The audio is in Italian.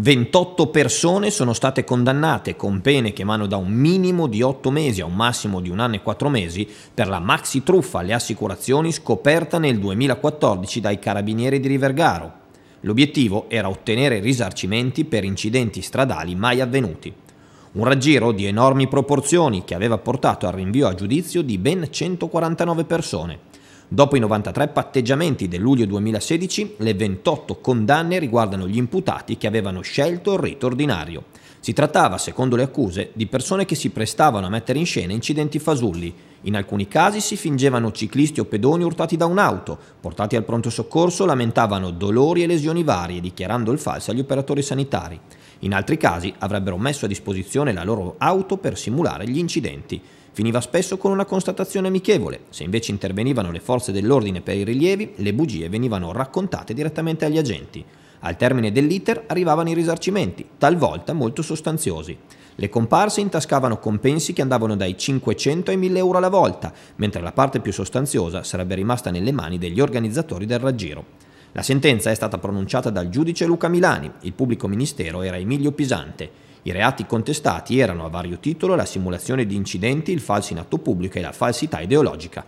28 persone sono state condannate con pene che vanno da un minimo di 8 mesi a un massimo di un anno e 4 mesi per la maxi truffa alle assicurazioni scoperta nel 2014 dai carabinieri di Rivergaro. L'obiettivo era ottenere risarcimenti per incidenti stradali mai avvenuti. Un raggiro di enormi proporzioni che aveva portato al rinvio a giudizio di ben 149 persone. Dopo i 93 patteggiamenti del luglio 2016, le 28 condanne riguardano gli imputati che avevano scelto il rito ordinario. Si trattava, secondo le accuse, di persone che si prestavano a mettere in scena incidenti fasulli. In alcuni casi si fingevano ciclisti o pedoni urtati da un'auto, portati al pronto soccorso lamentavano dolori e lesioni varie, dichiarando il falso agli operatori sanitari. In altri casi avrebbero messo a disposizione la loro auto per simulare gli incidenti. Finiva spesso con una constatazione amichevole, se invece intervenivano le forze dell'ordine per i rilievi, le bugie venivano raccontate direttamente agli agenti. Al termine dell'iter arrivavano i risarcimenti, talvolta molto sostanziosi. Le comparse intascavano compensi che andavano dai 500 ai 1000 euro alla volta, mentre la parte più sostanziosa sarebbe rimasta nelle mani degli organizzatori del raggiro. La sentenza è stata pronunciata dal giudice Luca Milani, il pubblico ministero era Emilio Pisante. I reati contestati erano a vario titolo la simulazione di incidenti, il falso in atto pubblico e la falsità ideologica.